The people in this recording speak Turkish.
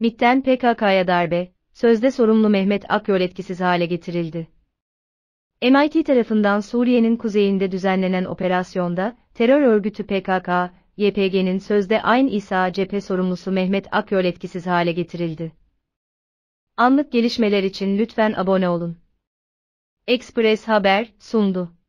MİT'ten PKK'ya darbe, sözde sorumlu Mehmet Akyol etkisiz hale getirildi. MIT tarafından Suriye'nin kuzeyinde düzenlenen operasyonda, terör örgütü PKK, YPG'nin sözde aynı İsa cephe sorumlusu Mehmet Akyol etkisiz hale getirildi. Anlık gelişmeler için lütfen abone olun. Express Haber sundu.